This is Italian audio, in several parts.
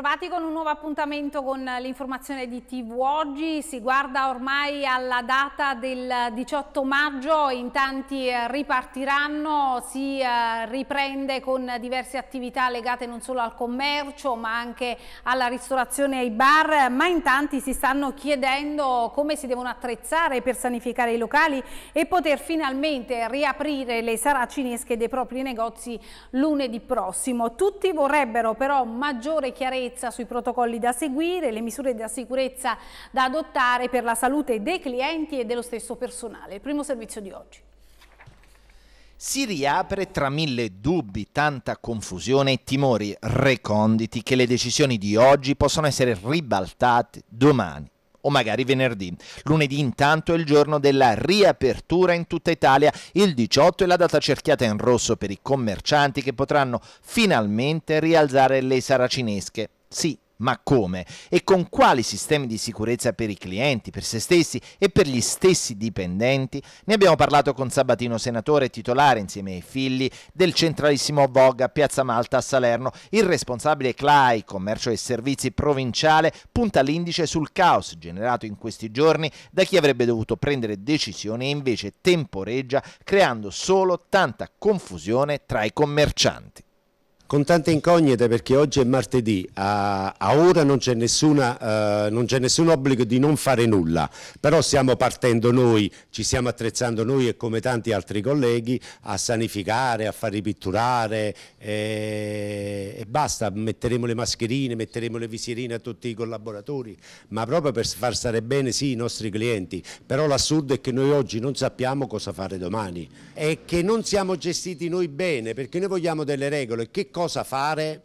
Bentrovati con un nuovo appuntamento con l'informazione di TV Oggi. Si guarda ormai alla data del 18 maggio, in tanti eh, ripartiranno, si eh, riprende con diverse attività legate non solo al commercio ma anche alla ristorazione e ai bar, ma in tanti si stanno chiedendo come si devono attrezzare per sanificare i locali e poter finalmente riaprire le saracinesche dei propri negozi lunedì prossimo. Tutti vorrebbero però maggiore chiarezza chiarezza sui protocolli da seguire, le misure di sicurezza da adottare per la salute dei clienti e dello stesso personale. Il primo servizio di oggi. Si riapre tra mille dubbi, tanta confusione e timori reconditi che le decisioni di oggi possono essere ribaltate domani o magari venerdì. Lunedì intanto è il giorno della riapertura in tutta Italia, il 18 è la data cerchiata in rosso per i commercianti che potranno finalmente rialzare le saracinesche sì, ma come? E con quali sistemi di sicurezza per i clienti, per se stessi e per gli stessi dipendenti? Ne abbiamo parlato con Sabatino Senatore, titolare insieme ai figli del centralissimo Vogue a Piazza Malta a Salerno. Il responsabile CLAI, Commercio e Servizi Provinciale, punta l'indice sul caos generato in questi giorni da chi avrebbe dovuto prendere decisioni e invece temporeggia, creando solo tanta confusione tra i commercianti con tante incognite perché oggi è martedì, a, a ora non c'è, eh, nessun obbligo di non fare nulla, però stiamo partendo noi, ci stiamo attrezzando noi e come tanti altri colleghi a sanificare, a far ripitturare eh, e basta, metteremo le mascherine, metteremo le visierine a tutti i collaboratori, ma proprio per far stare bene sì i nostri clienti, però l'assurdo è che noi oggi non sappiamo cosa fare domani e che non siamo gestiti noi bene perché noi vogliamo delle regole. Che cosa fare?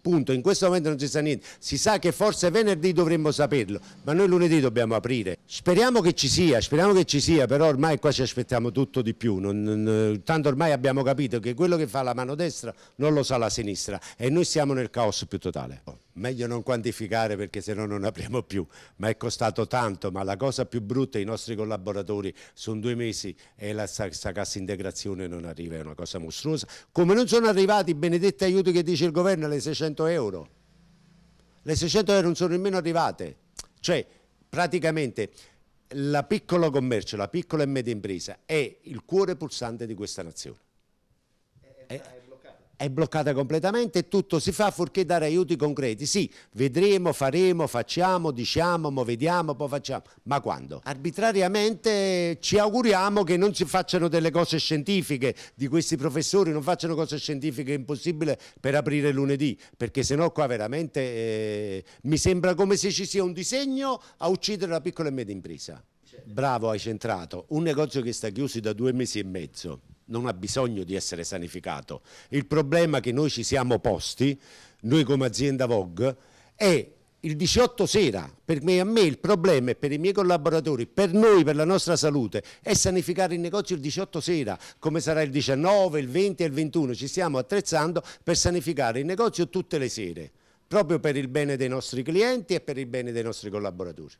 Punto, in questo momento non si sa niente, si sa che forse venerdì dovremmo saperlo, ma noi lunedì dobbiamo aprire. Speriamo che ci sia, speriamo che ci sia, però ormai qua ci aspettiamo tutto di più, non, non, tanto ormai abbiamo capito che quello che fa la mano destra non lo sa la sinistra e noi siamo nel caos più totale meglio non quantificare perché se no non apriamo più, ma è costato tanto, ma la cosa più brutta i nostri collaboratori sono due mesi e la cassa integrazione non arriva, è una cosa mostruosa, come non sono arrivati i benedetti aiuti che dice il governo alle 600 euro, le 600 euro non sono nemmeno arrivate, cioè praticamente la piccola commercio, la piccola e media impresa è il cuore pulsante di questa nazione. È, eh, eh, eh, è bloccata completamente e tutto si fa fuorché dare aiuti concreti. Sì, vedremo, faremo, facciamo, diciamo, mo vediamo, poi facciamo. Ma quando? Arbitrariamente ci auguriamo che non si facciano delle cose scientifiche, di questi professori non facciano cose scientifiche impossibili per aprire lunedì, perché sennò qua veramente eh, mi sembra come se ci sia un disegno a uccidere la piccola e media impresa. Bravo, hai centrato. Un negozio che sta chiuso da due mesi e mezzo non ha bisogno di essere sanificato. Il problema che noi ci siamo posti, noi come azienda Vogue, è il 18 sera, per me, a me il problema è per i miei collaboratori, per noi, per la nostra salute, è sanificare il negozio il 18 sera, come sarà il 19, il 20 e il 21, ci stiamo attrezzando per sanificare il negozio tutte le sere, proprio per il bene dei nostri clienti e per il bene dei nostri collaboratori.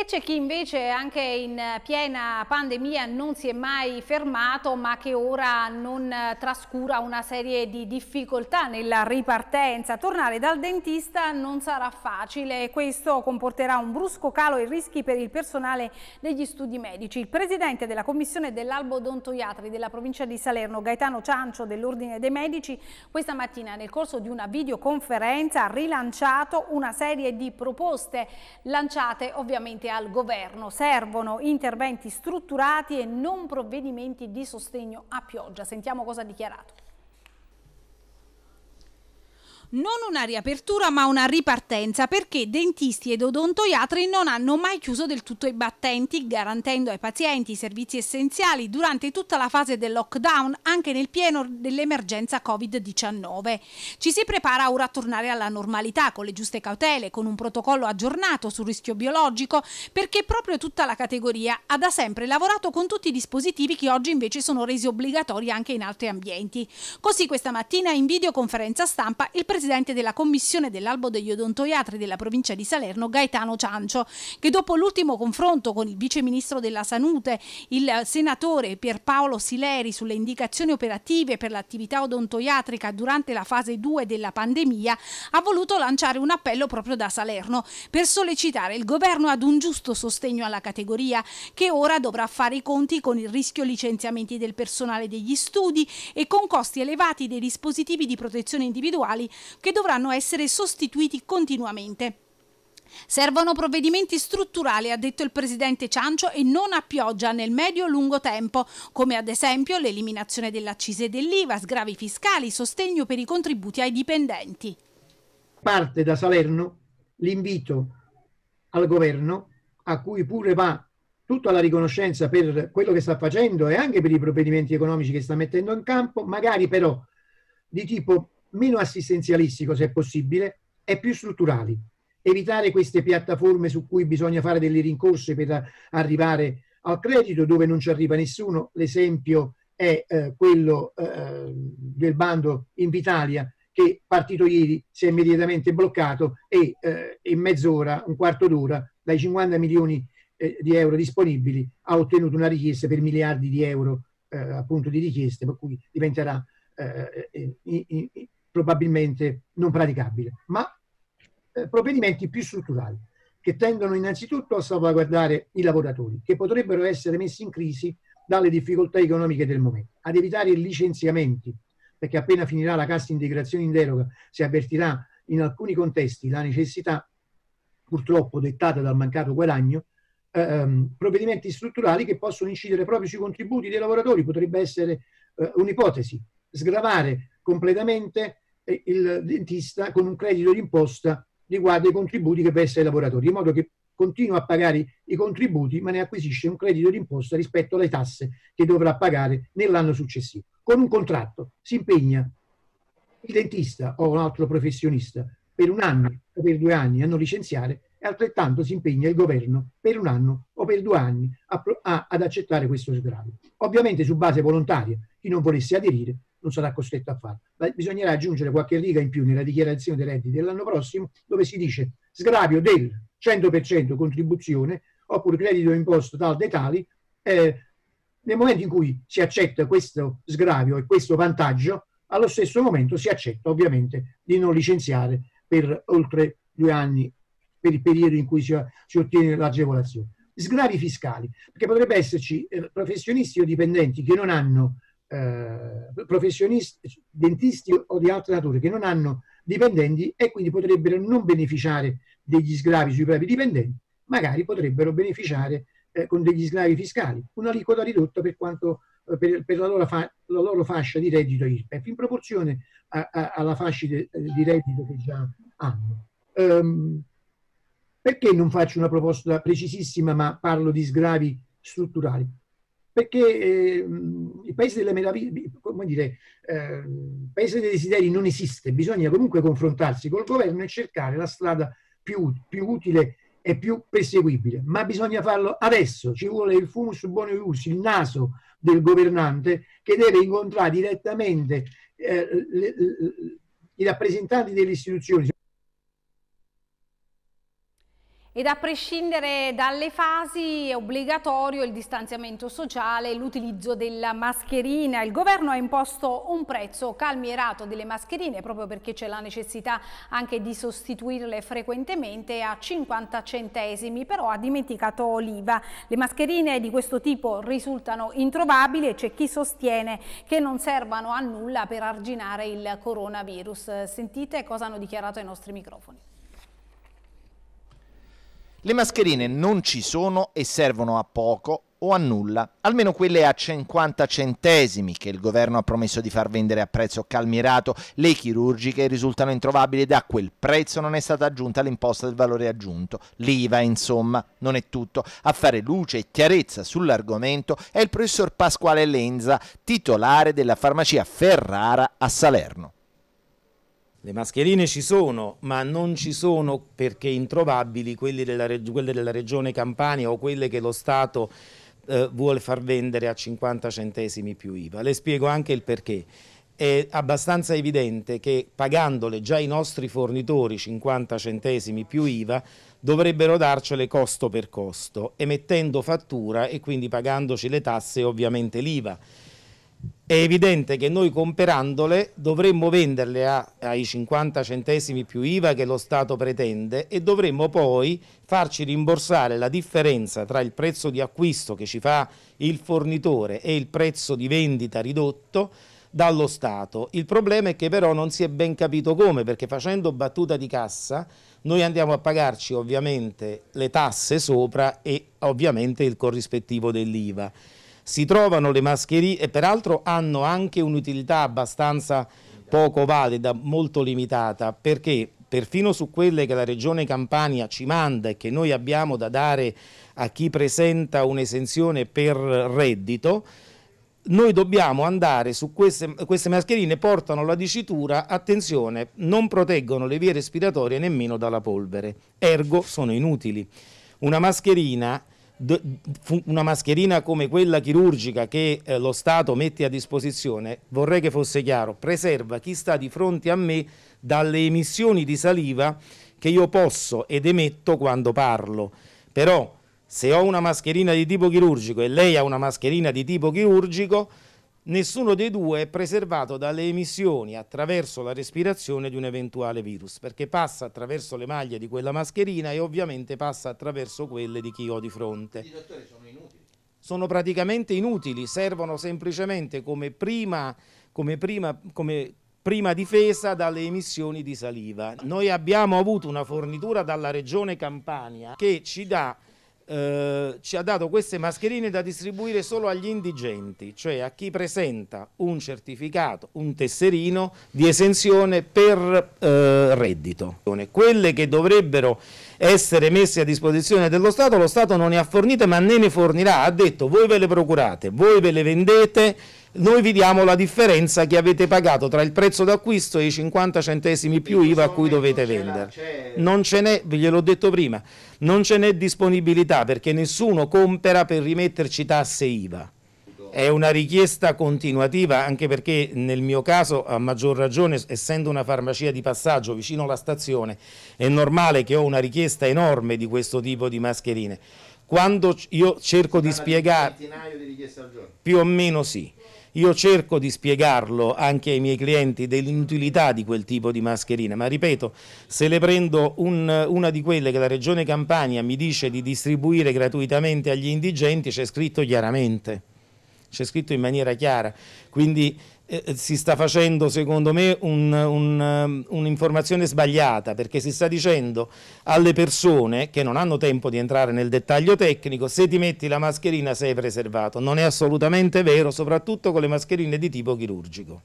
E c'è chi invece anche in eh, piena pandemia non si è mai fermato ma che ora non eh, trascura una serie di difficoltà nella ripartenza. Tornare dal dentista non sarà facile e questo comporterà un brusco calo ai rischi per il personale degli studi medici. Il presidente della commissione dell'Albo Dontoiatri della provincia di Salerno, Gaetano Ciancio dell'Ordine dei Medici, questa mattina nel corso di una videoconferenza ha rilanciato una serie di proposte lanciate ovviamente chiedete al governo. Servono interventi strutturati e non provvedimenti di sostegno a pioggia. Sentiamo cosa ha dichiarato non una riapertura ma una ripartenza perché dentisti ed odontoiatri non hanno mai chiuso del tutto i battenti garantendo ai pazienti i servizi essenziali durante tutta la fase del lockdown anche nel pieno dell'emergenza Covid-19. Ci si prepara ora a tornare alla normalità con le giuste cautele, con un protocollo aggiornato sul rischio biologico perché proprio tutta la categoria ha da sempre lavorato con tutti i dispositivi che oggi invece sono resi obbligatori anche in altri ambienti. Così questa mattina in videoconferenza stampa il Presidente presidente della commissione dell'albo degli odontoiatri della provincia di Salerno, Gaetano Ciancio, che dopo l'ultimo confronto con il vice ministro della salute, il eh, senatore Pierpaolo Sileri, sulle indicazioni operative per l'attività odontoiatrica durante la fase 2 della pandemia, ha voluto lanciare un appello proprio da Salerno per sollecitare il governo ad un giusto sostegno alla categoria che ora dovrà fare i conti con il rischio licenziamenti del personale degli studi e con costi elevati dei dispositivi di protezione individuali che dovranno essere sostituiti continuamente. Servono provvedimenti strutturali, ha detto il presidente Ciancio, e non a pioggia nel medio-lungo tempo, come ad esempio l'eliminazione dell'accise dell'IVA, sgravi fiscali, sostegno per i contributi ai dipendenti. Parte da Salerno l'invito al governo, a cui pure va tutta la riconoscenza per quello che sta facendo e anche per i provvedimenti economici che sta mettendo in campo, magari però di tipo meno assistenzialistico se possibile e più strutturali. Evitare queste piattaforme su cui bisogna fare delle rincorse per arrivare al credito dove non ci arriva nessuno. L'esempio è eh, quello eh, eh del bando Invitalia che partito ieri si è immediatamente bloccato e eh, in mezz'ora, un quarto d'ora, dai 50 milioni eh, di euro disponibili ha ottenuto una richiesta per miliardi di euro eh, appunto di richieste, per cui diventerà in, in, probabilmente non praticabile, ma eh, provvedimenti più strutturali che tendono innanzitutto a salvaguardare i lavoratori che potrebbero essere messi in crisi dalle difficoltà economiche del momento, ad evitare licenziamenti, perché appena finirà la cassa integrazione in deroga si avvertirà in alcuni contesti la necessità, purtroppo dettata dal mancato guadagno, eh, ehm, provvedimenti strutturali che possono incidere proprio sui contributi dei lavoratori, potrebbe essere eh, un'ipotesi, sgravare completamente il dentista con un credito d'imposta riguardo i contributi che versa ai lavoratori, in modo che continua a pagare i contributi ma ne acquisisce un credito d'imposta rispetto alle tasse che dovrà pagare nell'anno successivo. Con un contratto si impegna il dentista o un altro professionista per un anno o per due anni a non licenziare e altrettanto si impegna il governo per un anno o per due anni a, a, ad accettare questo sgravio. Ovviamente su base volontaria, chi non volesse aderire non sarà costretto a farlo. Ma bisognerà aggiungere qualche riga in più nella dichiarazione dei redditi dell'anno prossimo dove si dice sgravio del 100% contribuzione oppure credito imposto tal dei tali. Eh, nel momento in cui si accetta questo sgravio e questo vantaggio, allo stesso momento si accetta ovviamente di non licenziare per oltre due anni per il periodo in cui si, si ottiene l'agevolazione. Sgravi fiscali, perché potrebbe esserci eh, professionisti o dipendenti che non hanno eh, professionisti, dentisti o di altre nature che non hanno dipendenti e quindi potrebbero non beneficiare degli sgravi sui propri dipendenti, magari potrebbero beneficiare eh, con degli sgravi fiscali, una un'aliquota ridotta per, quanto, eh, per, per la, loro fa, la, loro fascia di reddito IRPEF in proporzione a, a, alla fascia di, di reddito che già hanno. Um, perché non faccio una proposta precisissima ma parlo di sgravi strutturali? perché eh, il paese delle meraviglie, come dire, eh, paese dei desideri non esiste, bisogna comunque confrontarsi col governo e cercare la strada più, più utile e più perseguibile, ma bisogna farlo adesso, ci vuole il fumus bonius, il naso del governante che deve incontrare direttamente eh, le, le, i rappresentanti delle istituzioni ed a prescindere dalle fasi è obbligatorio il distanziamento sociale e l'utilizzo della mascherina. Il governo ha imposto un prezzo calmierato delle mascherine proprio perché c'è la necessità anche di sostituirle frequentemente a 50 centesimi, però ha dimenticato l'IVA. Le mascherine di questo tipo risultano introvabili e c'è chi sostiene che non servano a nulla per arginare il coronavirus. Sentite cosa hanno dichiarato ai nostri microfoni. Le mascherine non ci sono e servono a poco o a nulla, almeno quelle a 50 centesimi che il governo ha promesso di far vendere a prezzo calmirato, le chirurgiche risultano introvabili ed a quel prezzo non è stata aggiunta l'imposta del valore aggiunto, l'IVA insomma, non è tutto. A fare luce e chiarezza sull'argomento è il professor Pasquale Lenza, titolare della farmacia Ferrara a Salerno. Le mascherine ci sono, ma non ci sono perché introvabili quelle della, quelle della regione Campania o quelle che lo Stato eh, vuole far vendere a 50 centesimi più IVA. Le spiego anche il perché è abbastanza evidente che pagandole già i nostri fornitori 50 centesimi più IVA dovrebbero darcele costo per costo, emettendo fattura e quindi pagandoci le tasse e ovviamente l'IVA è evidente che noi comprandole dovremmo venderle a, ai 50 centesimi più IVA che lo Stato pretende e dovremmo poi farci rimborsare la differenza tra il prezzo di acquisto che ci fa il fornitore e il prezzo di vendita ridotto dallo Stato. Il problema è che però non si è ben capito come, perché facendo battuta di cassa noi andiamo a pagarci ovviamente le tasse sopra e ovviamente il corrispettivo dell'IVA si trovano le mascherine e peraltro hanno anche un'utilità abbastanza poco valida, molto limitata, perché perfino su quelle che la Regione Campania ci manda e che noi abbiamo da dare a chi presenta un'esenzione per reddito, noi dobbiamo andare su queste, queste mascherine, portano la dicitura, attenzione, non proteggono le vie respiratorie nemmeno dalla polvere, ergo sono inutili. Una mascherina una mascherina come quella chirurgica che eh, lo Stato mette a disposizione, vorrei che fosse chiaro, preserva chi sta di fronte a me dalle emissioni di saliva che io posso ed emetto quando parlo. Però se ho una mascherina di tipo chirurgico e lei ha una mascherina di tipo chirurgico, Nessuno dei due è preservato dalle emissioni attraverso la respirazione di un eventuale virus, perché passa attraverso le maglie di quella mascherina e ovviamente passa attraverso quelle di chi ho di fronte. I dottori sono inutili. Sono praticamente inutili, servono semplicemente come prima, come prima, come prima difesa dalle emissioni di saliva. Noi abbiamo avuto una fornitura dalla regione Campania che ci dà eh, ci ha dato queste mascherine da distribuire solo agli indigenti, cioè a chi presenta un certificato, un tesserino di esenzione per eh, reddito. Quelle che dovrebbero essere messe a disposizione dello Stato, lo Stato non ne ha fornite ma ne ne fornirà, ha detto voi ve le procurate, voi ve le vendete, noi vi diamo la differenza che avete pagato tra il prezzo d'acquisto e i 50 centesimi più IVA a cui dovete vendere. Non ce n'è, gliel'ho detto prima, non ce n'è disponibilità perché nessuno compra per rimetterci tasse IVA. È una richiesta continuativa anche perché nel mio caso a maggior ragione essendo una farmacia di passaggio vicino alla stazione è normale che ho una richiesta enorme di questo tipo di mascherine. Quando io cerco di spiegare... Centinaio Di richieste al giorno. più o meno sì io cerco di spiegarlo anche ai miei clienti dell'inutilità di quel tipo di mascherina, ma ripeto, se le prendo un, una di quelle che la Regione Campania mi dice di distribuire gratuitamente agli indigenti, c'è scritto chiaramente, c'è scritto in maniera chiara. Quindi eh, eh, si sta facendo secondo me un'informazione un, un um, sbagliata perché si sta dicendo alle persone che non hanno tempo di entrare nel dettaglio tecnico se ti metti la mascherina sei preservato, non è assolutamente vero soprattutto con le mascherine di tipo chirurgico.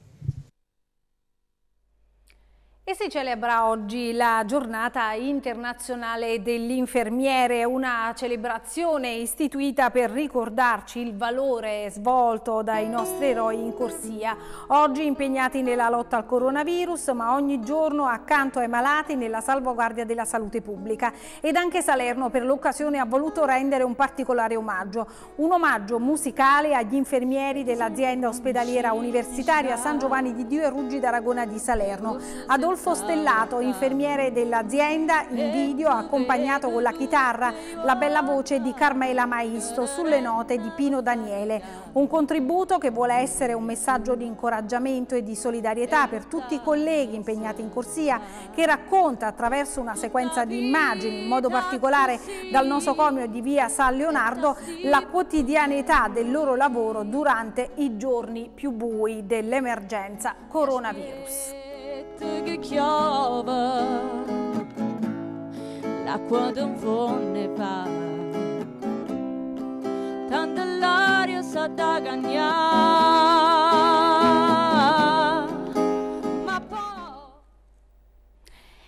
E si celebra oggi la giornata internazionale dell'infermiere, una celebrazione istituita per ricordarci il valore svolto dai nostri eroi in corsia, oggi impegnati nella lotta al coronavirus ma ogni giorno accanto ai malati nella salvaguardia della salute pubblica. Ed anche Salerno per l'occasione ha voluto rendere un particolare omaggio, un omaggio musicale agli infermieri dell'azienda ospedaliera universitaria San Giovanni di Dio e Ruggi d'Aragona di Salerno. Ad Rodolfo Stellato, ah. infermiere dell'azienda, in eh, video eh, accompagnato con la eh. chitarra la bella voce di Carmela Maisto sulle note di Pino Daniele. Un contributo che vuole essere un messaggio di incoraggiamento e di solidarietà per tutti i colleghi impegnati in corsia che racconta attraverso una sequenza di immagini, in modo particolare dal nosocomio di via San Leonardo, la quotidianità del loro lavoro durante i giorni più bui dell'emergenza coronavirus notte che chiova, l'acqua d'un fonne fa. Tanta l'aria sa da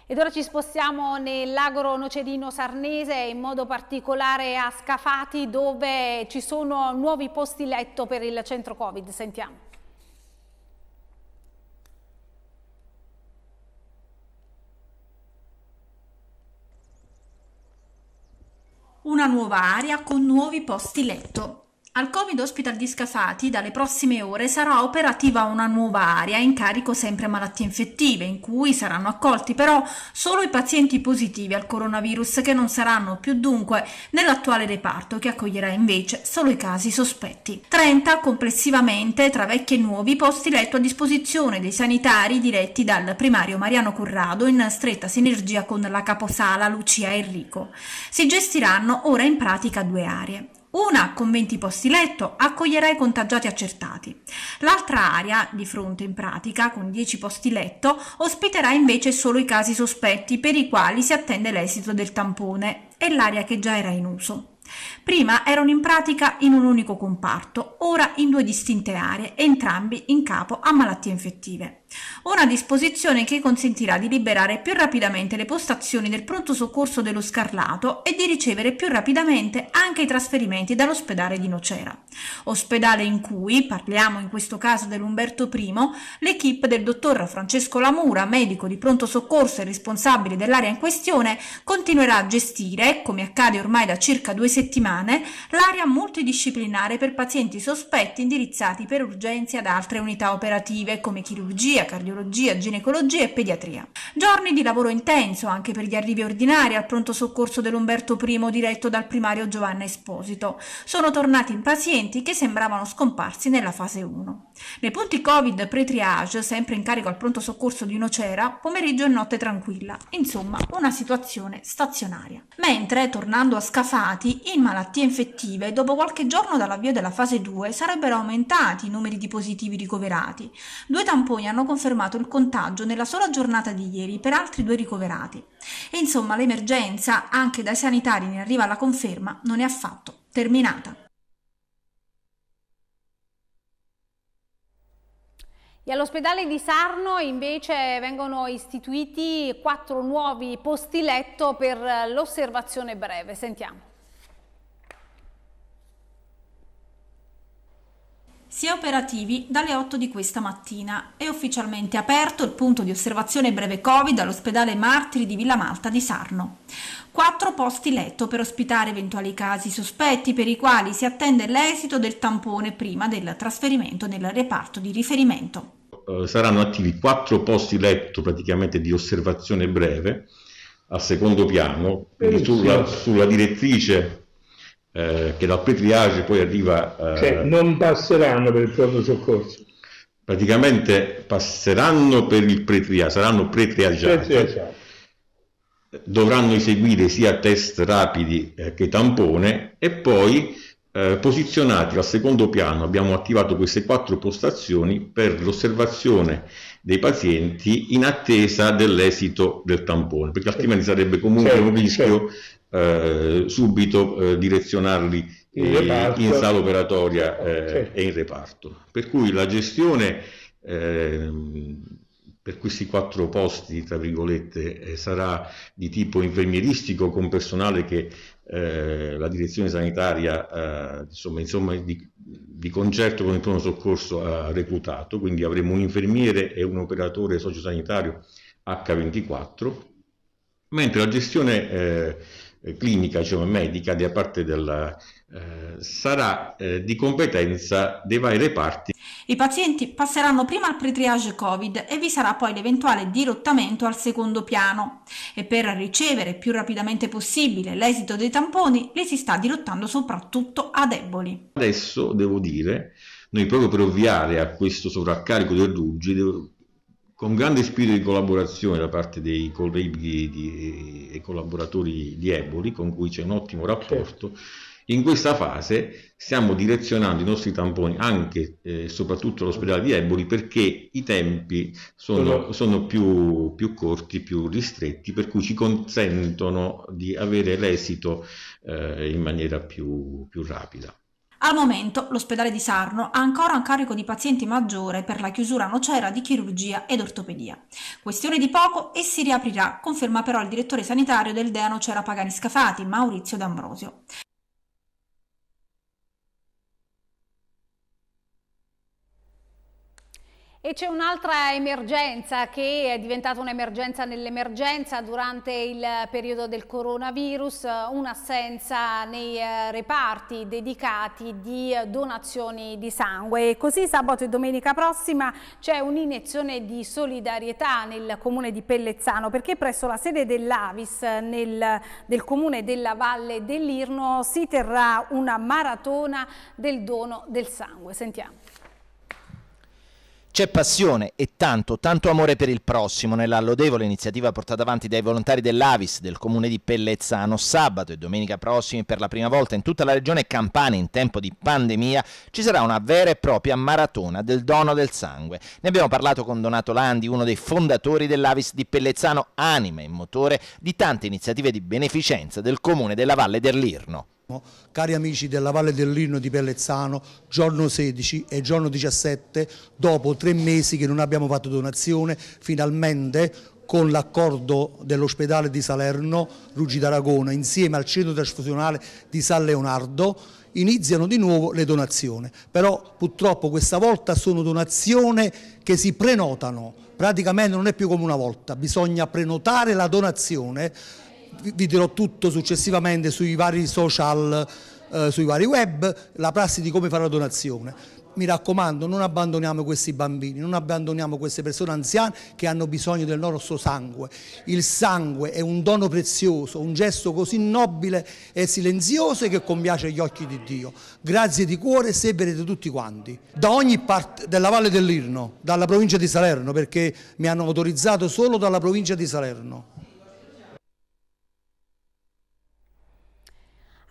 Ed ora ci spostiamo nell'agro nocedino sarnese, in modo particolare a Scafati, dove ci sono nuovi posti letto per il centro Covid. Sentiamo. una nuova area con nuovi posti letto. Al Covid Hospital di Scafati dalle prossime ore sarà operativa una nuova area in carico sempre a malattie infettive in cui saranno accolti però solo i pazienti positivi al coronavirus che non saranno più dunque nell'attuale reparto che accoglierà invece solo i casi sospetti. 30 complessivamente tra vecchi e nuovi posti letto a disposizione dei sanitari diretti dal primario Mariano Corrado in stretta sinergia con la caposala Lucia Enrico. Si gestiranno ora in pratica due aree. Una con 20 posti letto accoglierà i contagiati accertati. L'altra area, di fronte in pratica, con 10 posti letto, ospiterà invece solo i casi sospetti per i quali si attende l'esito del tampone e l'area che già era in uso. Prima erano in pratica in un unico comparto, ora in due distinte aree, entrambi in capo a malattie infettive. Una disposizione che consentirà di liberare più rapidamente le postazioni del pronto soccorso dello Scarlato e di ricevere più rapidamente anche i trasferimenti dall'ospedale di Nocera, ospedale in cui, parliamo in questo caso dell'Umberto I, l'equipe del dottor Francesco Lamura, medico di pronto soccorso e responsabile dell'area in questione, continuerà a gestire, come accade ormai da circa due settimane, l'area multidisciplinare per pazienti sospetti indirizzati per urgenze ad altre unità operative come chirurgia, cardiologia, ginecologia e pediatria. Giorni di lavoro intenso anche per gli arrivi ordinari al pronto soccorso dell'Umberto I diretto dal primario Giovanna Esposito. Sono tornati in pazienti che sembravano scomparsi nella fase 1. Nei punti Covid pre-triage, sempre in carico al pronto soccorso di Nocera, pomeriggio e notte tranquilla. Insomma, una situazione stazionaria. Mentre, tornando a Scafati, in malattie infettive, dopo qualche giorno dall'avvio della fase 2 sarebbero aumentati i numeri di positivi ricoverati. Due tamponi hanno confermato confermato il contagio nella sola giornata di ieri per altri due ricoverati. E insomma l'emergenza, anche dai sanitari ne arriva la conferma, non è affatto terminata. E all'ospedale di Sarno invece vengono istituiti quattro nuovi posti letto per l'osservazione breve. Sentiamo. si è operativi dalle 8 di questa mattina. È ufficialmente aperto il punto di osservazione breve Covid all'ospedale Martiri di Villa Malta di Sarno. Quattro posti letto per ospitare eventuali casi sospetti per i quali si attende l'esito del tampone prima del trasferimento nel reparto di riferimento. Eh, saranno attivi quattro posti letto praticamente di osservazione breve al secondo piano sulla, sulla direttrice eh, che dal Petriage poi arriva... Eh, cioè non passeranno per il pronto soccorso. Praticamente passeranno per il pretriage, saranno pretriaggiati. Pretriaggiati dovranno eseguire sia test rapidi eh, che tampone e poi eh, posizionati al secondo piano abbiamo attivato queste quattro postazioni per l'osservazione dei pazienti in attesa dell'esito del tampone perché altrimenti sarebbe comunque certo, un rischio certo. Eh, subito eh, direzionarli in eh, sala operatoria certo. e in reparto. Per cui la gestione ehm, per questi quattro posti, tra virgolette, sarà di tipo infermieristico con personale che eh, la direzione sanitaria, eh, insomma, insomma di, di, concerto con il pronto soccorso ha reclutato, quindi avremo un infermiere e un operatore sociosanitario H24, mentre la gestione eh, eh, clinica, cioè medica, da parte della, eh, sarà eh, di competenza dei vari reparti. I pazienti passeranno prima al pre-triage Covid e vi sarà poi l'eventuale dirottamento al secondo piano e per ricevere più rapidamente possibile l'esito dei tamponi li si sta dirottando soprattutto a deboli. Adesso devo dire, noi proprio per ovviare a questo sovraccarico del Ruggi, con grande spirito di collaborazione da parte dei colleghi e collaboratori di Eboli, con cui c'è un ottimo rapporto. Certo. In questa fase stiamo direzionando i nostri tamponi anche e eh, soprattutto all'ospedale di Eboli perché i tempi sono, sono più, più, corti, più ristretti, per cui ci consentono di avere l'esito eh, in maniera più, più rapida. Al momento l'ospedale di Sarno ha ancora un carico di pazienti maggiore per la chiusura nocera di chirurgia ed ortopedia. Questione di poco e si riaprirà, conferma però il direttore sanitario del Dea Nocera Pagani Scafati, Maurizio D'Ambrosio. E c'è un'altra emergenza che è diventata un'emergenza nell'emergenza durante il periodo del coronavirus, un'assenza nei eh, reparti dedicati di donazioni di sangue. E così sabato e domenica prossima c'è un'iniezione di solidarietà nel comune di Pellezzano perché presso la sede dell'Avis nel, del comune della Valle dell'Irno si terrà una maratona del dono del sangue. Sentiamo. C'è passione e tanto, tanto amore per il prossimo nella lodevole iniziativa portata avanti dai volontari dell'Avis del comune di Pellezzano. Sabato e domenica prossimi, per la prima volta in tutta la regione Campania in tempo di pandemia, ci sarà una vera e propria maratona del dono del sangue. Ne abbiamo parlato con Donato Landi, uno dei fondatori dell'Avis di Pellezzano, anima e motore di tante iniziative di beneficenza del comune della Valle dell'Irno. Cari amici della Valle del Lino di Pellezzano, giorno 16 e giorno 17, dopo tre mesi che non abbiamo fatto donazione, finalmente con l'accordo dell'ospedale di Salerno, Ruggi d'Aragona, insieme al centro trasfusionale di San Leonardo, iniziano di nuovo le donazioni. Però purtroppo questa volta sono donazioni che si prenotano, praticamente non è più come una volta, bisogna prenotare la donazione vi dirò tutto successivamente sui vari social, eh, sui vari web, la prassi di come fare la donazione. Mi raccomando, non abbandoniamo questi bambini, non abbandoniamo queste persone anziane che hanno bisogno del nostro sangue. Il sangue è un dono prezioso, un gesto così nobile e silenzioso che compiace agli occhi di Dio. Grazie di cuore se vedete tutti quanti. Da ogni parte della Valle dell'Irno, dalla provincia di Salerno, perché mi hanno autorizzato solo dalla provincia di Salerno.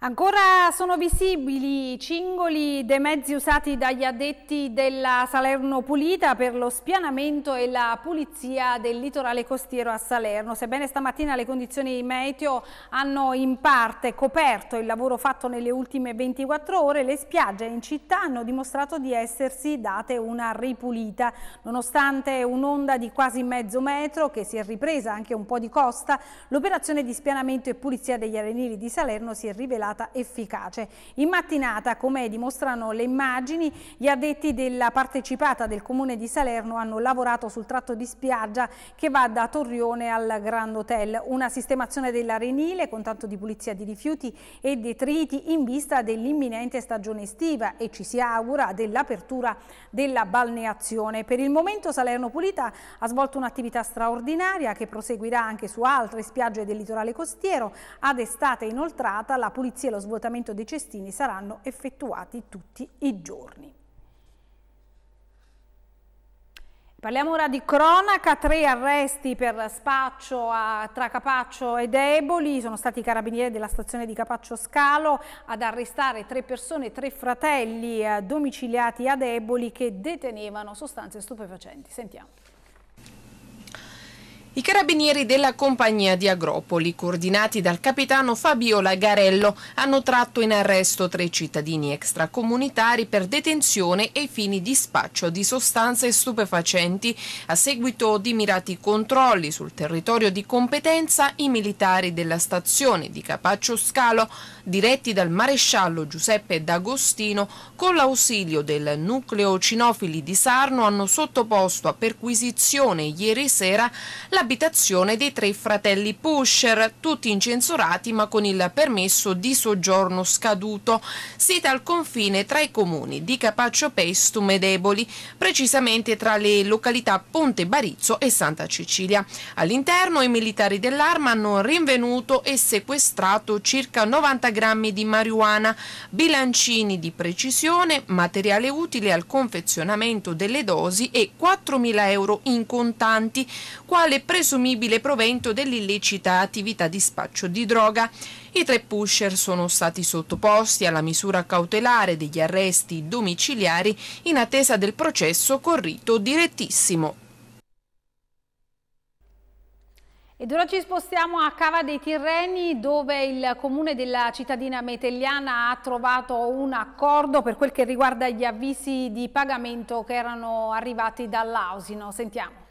Ancora sono visibili i cingoli dei mezzi usati dagli addetti della Salerno Pulita per lo spianamento e la pulizia del litorale costiero a Salerno. Sebbene stamattina le condizioni meteo hanno in parte coperto il lavoro fatto nelle ultime 24 ore, le spiagge in città hanno dimostrato di essersi date una ripulita. Nonostante un'onda di quasi mezzo metro che si è ripresa anche un po' di costa, l'operazione di spianamento e pulizia degli arenili di Salerno si è rivelata stata efficace. In mattinata, come dimostrano le immagini, gli addetti della partecipata del Comune di Salerno hanno lavorato sul tratto di spiaggia che va da Torrione al Grand Hotel. Una sistemazione dell'arenile con tanto di pulizia di rifiuti e detriti in vista dell'imminente stagione estiva e ci si augura dell'apertura della balneazione. Per il momento Salerno Pulita ha svolto un'attività straordinaria che proseguirà anche su altre spiagge del litorale costiero. Ad estate inoltrata la pulizia e lo svuotamento dei cestini saranno effettuati tutti i giorni. Parliamo ora di cronaca, tre arresti per spaccio a, tra Capaccio e Deboli, sono stati i carabinieri della stazione di Capaccio Scalo ad arrestare tre persone, tre fratelli eh, domiciliati a Deboli che detenevano sostanze stupefacenti. Sentiamo. I carabinieri della compagnia di Agropoli, coordinati dal capitano Fabio Lagarello, hanno tratto in arresto tre cittadini extracomunitari per detenzione e fini di spaccio di sostanze stupefacenti. A seguito di mirati controlli sul territorio di competenza, i militari della stazione di Capaccio Scalo, diretti dal maresciallo Giuseppe D'Agostino, con l'ausilio del nucleo cinofili di Sarno, hanno sottoposto a perquisizione ieri sera la abitazione dei tre fratelli Pusher, tutti incensurati ma con il permesso di soggiorno scaduto, sita al confine tra i comuni di Capaccio Pestum e Deboli, precisamente tra le località Ponte Barizzo e Santa Cecilia. All'interno i militari dell'arma hanno rinvenuto e sequestrato circa 90 grammi di marijuana, bilancini di precisione, materiale utile al confezionamento delle dosi e 4.000 euro in contanti, quale presumibile provento dell'illecita attività di spaccio di droga. I tre pusher sono stati sottoposti alla misura cautelare degli arresti domiciliari in attesa del processo corrito direttissimo. Ed ora ci spostiamo a Cava dei Tirreni dove il comune della cittadina metelliana ha trovato un accordo per quel che riguarda gli avvisi di pagamento che erano arrivati dall'Ausino. Sentiamo.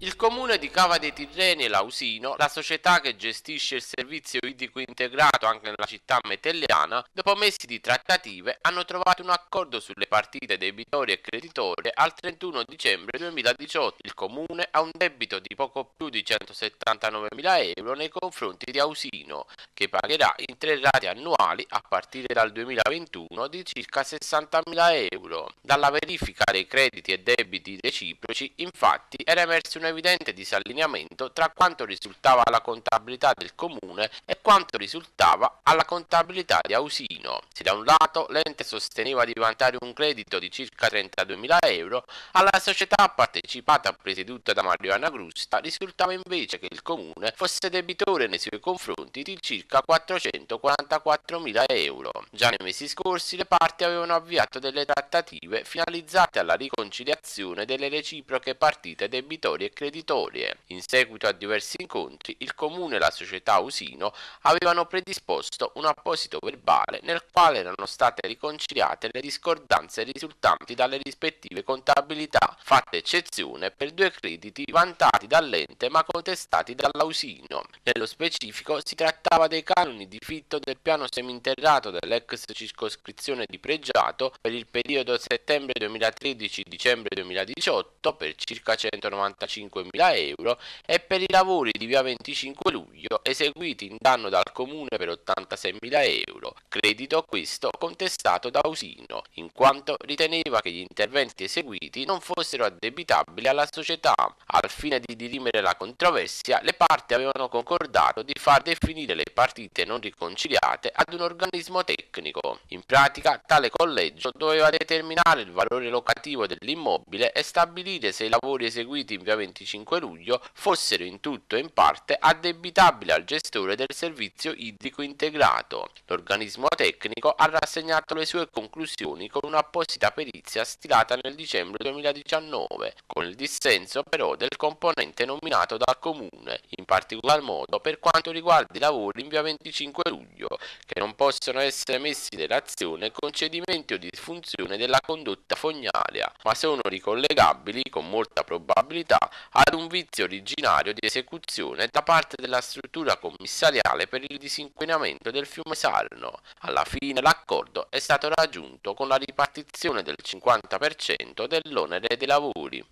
Il comune di Cava dei Tirreni e Lausino, la società che gestisce il servizio idrico integrato anche nella città metelliana, dopo mesi di trattative hanno trovato un accordo sulle partite debitori e creditori al 31 dicembre 2018. Il comune ha un debito di poco più di 179.000 euro nei confronti di Ausino, che pagherà in tre rate annuali a partire dal 2021 di circa 60.000 euro. Dalla verifica dei crediti e debiti reciproci, infatti, era emerso una un evidente disallineamento tra quanto risultava alla contabilità del comune e quanto risultava alla contabilità di Ausino. Se da un lato l'ente sosteneva di vantare un credito di circa 32.000 euro, alla società partecipata presieduta da Mario Anagrusta risultava invece che il comune fosse debitore nei suoi confronti di circa 444.000 euro. Già nei mesi scorsi le parti avevano avviato delle trattative finalizzate alla riconciliazione delle reciproche partite debitori e creditorie. In seguito a diversi incontri, il comune e la società Usino avevano predisposto un apposito verbale nel quale erano state riconciliate le discordanze risultanti dalle rispettive contabilità, fatta eccezione per due crediti vantati dall'ente ma contestati dall'Ausino. Nello specifico si trattava dei canoni di fitto del piano seminterrato dell'ex circoscrizione di Pregiato per il periodo settembre 2013-dicembre 2018 per circa 195 5.000 euro e per i lavori di via 25 luglio eseguiti in danno dal comune per 86.000 euro, credito questo contestato da Ausino, in quanto riteneva che gli interventi eseguiti non fossero addebitabili alla società. Al fine di dirimere la controversia, le parti avevano concordato di far definire le partite non riconciliate ad un organismo tecnico. In pratica, tale collegio doveva determinare il valore locativo dell'immobile e stabilire se i lavori eseguiti in via 25 25 luglio fossero in tutto e in parte addebitabili al gestore del servizio idrico integrato. L'organismo tecnico ha rassegnato le sue conclusioni con un'apposita perizia stilata nel dicembre 2019, con il dissenso però del componente nominato dal comune, in particolar modo per quanto riguarda i lavori in via 25 luglio, che non possono essere messi in relazione con cedimenti o disfunzione della condotta fognaria, ma sono ricollegabili con molta probabilità ad un vizio originario di esecuzione da parte della struttura commissariale per il disinquinamento del fiume Sarno. Alla fine l'accordo è stato raggiunto con la ripartizione del 50% dell'onere dei lavori.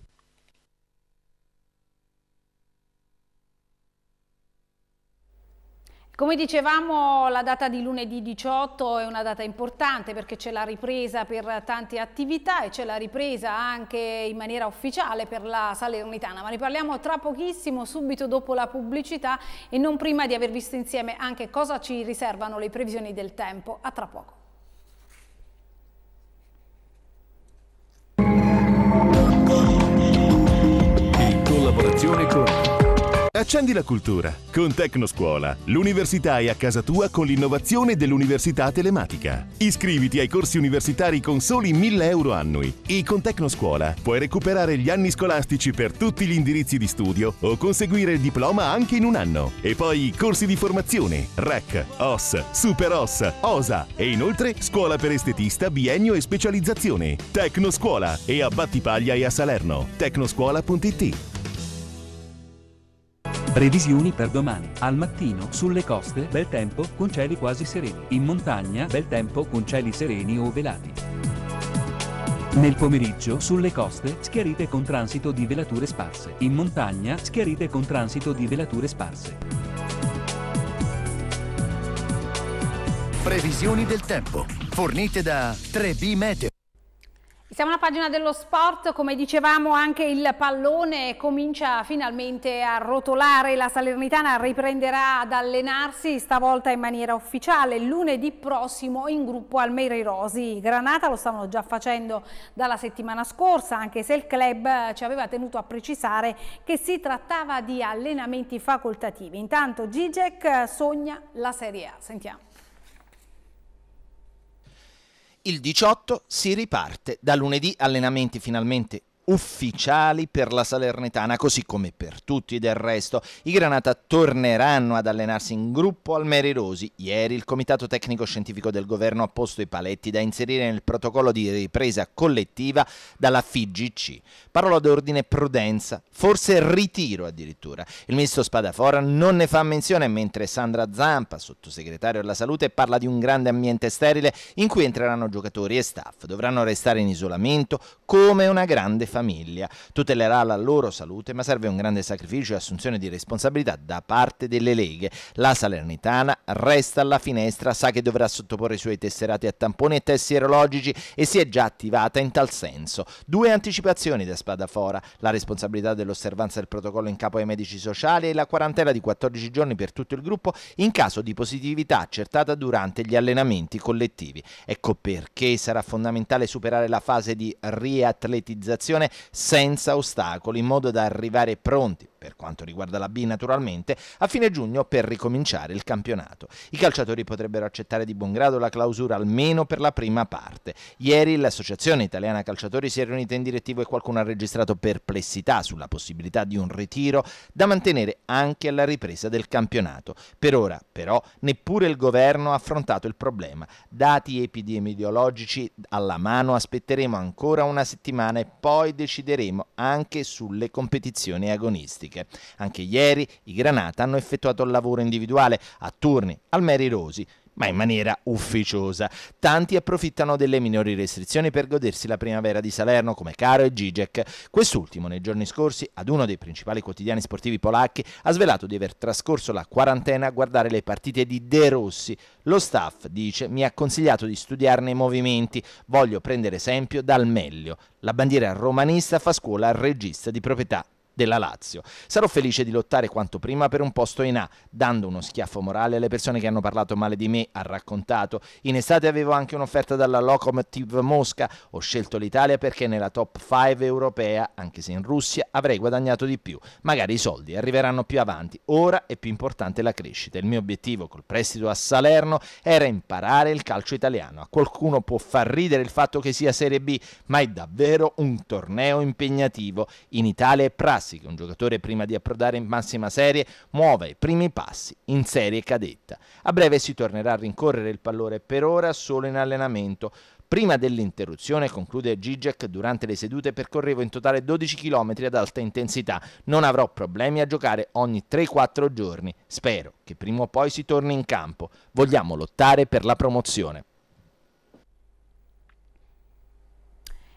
Come dicevamo la data di lunedì 18 è una data importante perché c'è la ripresa per tante attività e c'è la ripresa anche in maniera ufficiale per la Salernitana, ma ne parliamo tra pochissimo subito dopo la pubblicità e non prima di aver visto insieme anche cosa ci riservano le previsioni del tempo. A tra poco. In collaborazione con Accendi la cultura con Tecnoscuola, l'università è a casa tua con l'innovazione dell'università telematica. Iscriviti ai corsi universitari con soli 1000 euro annui e con Tecnoscuola puoi recuperare gli anni scolastici per tutti gli indirizzi di studio o conseguire il diploma anche in un anno. E poi corsi di formazione, REC, OS, Super OS, OSA e inoltre scuola per estetista, biennio e specializzazione. Tecnoscuola e a Battipaglia e a Salerno. Tecnoscuola.it Previsioni per domani. Al mattino sulle coste bel tempo con cieli quasi sereni. In montagna bel tempo con cieli sereni o velati. Nel pomeriggio sulle coste schiarite con transito di velature sparse. In montagna schiarite con transito di velature sparse. Previsioni del tempo fornite da 3B Meteo. Siamo alla pagina dello sport, come dicevamo anche il pallone comincia finalmente a rotolare, la Salernitana riprenderà ad allenarsi stavolta in maniera ufficiale, lunedì prossimo in gruppo al Rosi. Granata lo stavano già facendo dalla settimana scorsa, anche se il club ci aveva tenuto a precisare che si trattava di allenamenti facoltativi. Intanto Gigek sogna la Serie A, sentiamo. Il 18 si riparte, da lunedì allenamenti finalmente ufficiali per la Salernitana, così come per tutti del resto. I Granata torneranno ad allenarsi in gruppo al Merirosi. Ieri il Comitato Tecnico Scientifico del Governo ha posto i paletti da inserire nel protocollo di ripresa collettiva dalla FIGC. Parola d'ordine prudenza, forse ritiro addirittura. Il ministro Spadafora non ne fa menzione, mentre Sandra Zampa, sottosegretario alla salute, parla di un grande ambiente sterile in cui entreranno giocatori e staff. Dovranno restare in isolamento come una grande famiglia. Tutelerà la loro salute, ma serve un grande sacrificio e assunzione di responsabilità da parte delle leghe. La Salernitana resta alla finestra, sa che dovrà sottoporre i suoi tesserati a tamponi e test sierologici e si è già attivata in tal senso. Due anticipazioni da Spadafora, la responsabilità dell'osservanza del protocollo in capo ai medici sociali e la quarantena di 14 giorni per tutto il gruppo in caso di positività accertata durante gli allenamenti collettivi. Ecco perché sarà fondamentale superare la fase di riatletizzazione senza ostacoli in modo da arrivare pronti per quanto riguarda la B naturalmente, a fine giugno per ricominciare il campionato. I calciatori potrebbero accettare di buon grado la clausura almeno per la prima parte. Ieri l'Associazione Italiana Calciatori si è riunita in direttivo e qualcuno ha registrato perplessità sulla possibilità di un ritiro da mantenere anche alla ripresa del campionato. Per ora, però, neppure il governo ha affrontato il problema. Dati epidemiologici alla mano aspetteremo ancora una settimana e poi decideremo anche sulle competizioni agonistiche specifiche. Anche ieri i Granata hanno effettuato il lavoro individuale a turni al Mary Rosi ma in maniera ufficiosa. Tanti approfittano delle minori restrizioni per godersi la primavera di Salerno, come Caro e Gigek. Quest'ultimo, nei giorni scorsi, ad uno dei principali quotidiani sportivi polacchi, ha svelato di aver trascorso la quarantena a guardare le partite di De Rossi. Lo staff, dice, mi ha consigliato di studiarne i movimenti. Voglio prendere esempio dal meglio. La bandiera romanista fa scuola al regista di proprietà della Lazio. Sarò felice di lottare quanto prima per un posto in A, dando uno schiaffo morale alle persone che hanno parlato male di me, ha raccontato. In estate avevo anche un'offerta dalla Lokomotiv Mosca, ho scelto l'Italia perché nella top 5 europea, anche se in Russia, avrei guadagnato di più. Magari i soldi arriveranno più avanti, ora è più importante la crescita. Il mio obiettivo col prestito a Salerno era imparare il calcio italiano. A qualcuno può far ridere il fatto che sia Serie B, ma è davvero un torneo impegnativo. In Italia è prassi passi che un giocatore prima di approdare in massima serie muove i primi passi in serie cadetta. A breve si tornerà a rincorrere il pallone per ora solo in allenamento. Prima dell'interruzione, conclude Gigek, durante le sedute percorrevo in totale 12 km ad alta intensità. Non avrò problemi a giocare ogni 3-4 giorni. Spero che prima o poi si torni in campo. Vogliamo lottare per la promozione.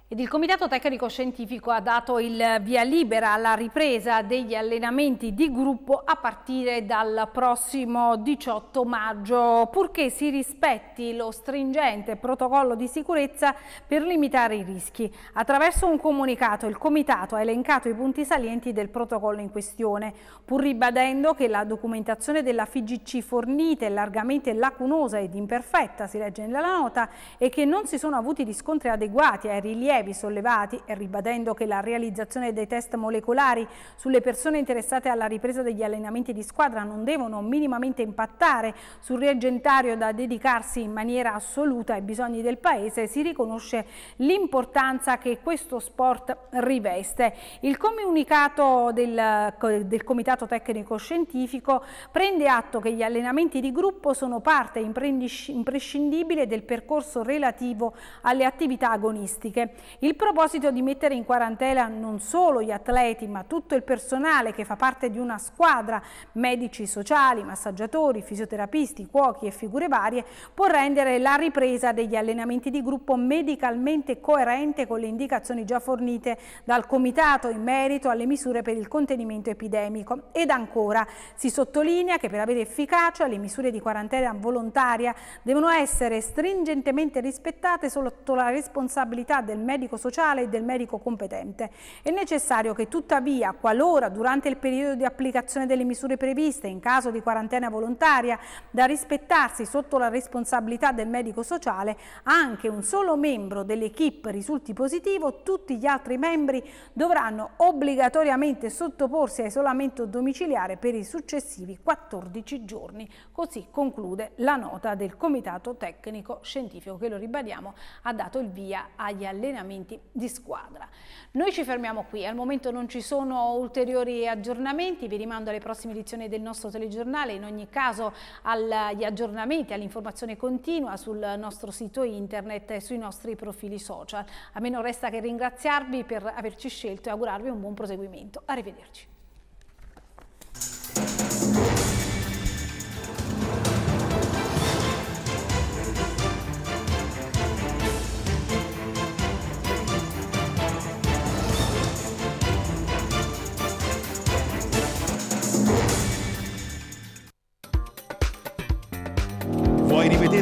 Ed il Comitato Tecnico Scientifico ha dato il via libera alla ripresa degli allenamenti di gruppo a partire dal prossimo 18 maggio, purché si rispetti lo stringente protocollo di sicurezza per limitare i rischi. Attraverso un comunicato il Comitato ha elencato i punti salienti del protocollo in questione, pur ribadendo che la documentazione della FIGC fornita è largamente lacunosa ed imperfetta, si legge nella nota, e che non si sono avuti riscontri adeguati ai rilievi rilievi sollevati e ribadendo che la realizzazione dei test molecolari sulle persone interessate alla ripresa degli allenamenti di squadra non devono minimamente impattare sul reagentario da dedicarsi in maniera assoluta ai bisogni del Paese, si riconosce l'importanza che questo sport riveste. Il comunicato del, del Comitato Tecnico Scientifico prende atto che gli allenamenti di gruppo sono parte imprescindibile del percorso relativo alle attività agonistiche. Il proposito di mettere in quarantena non solo gli atleti, ma tutto il personale che fa parte di una squadra, medici sociali, massaggiatori, fisioterapisti, cuochi e figure varie, può rendere la ripresa degli allenamenti di gruppo medicalmente coerente con le indicazioni già fornite dal Comitato in merito alle misure per il contenimento epidemico. Ed ancora, si sottolinea che per avere efficacia le misure di quarantena volontaria devono essere stringentemente rispettate sotto la responsabilità del medico medico sociale e del medico competente. È necessario che tuttavia, qualora durante il periodo di applicazione delle misure previste, in caso di quarantena volontaria, da rispettarsi sotto la responsabilità del medico sociale, anche un solo membro dell'equipe risulti positivo, tutti gli altri membri dovranno obbligatoriamente sottoporsi a isolamento domiciliare per i successivi 14 giorni. Così conclude la nota del Comitato Tecnico Scientifico che, lo ribadiamo, ha dato il via agli allenamenti allenamenti di squadra. Noi ci fermiamo qui, al momento non ci sono ulteriori aggiornamenti, vi rimando alle prossime edizioni del nostro telegiornale, in ogni caso agli aggiornamenti, all'informazione continua sul nostro sito internet e sui nostri profili social. A me non resta che ringraziarvi per averci scelto e augurarvi un buon proseguimento. Arrivederci.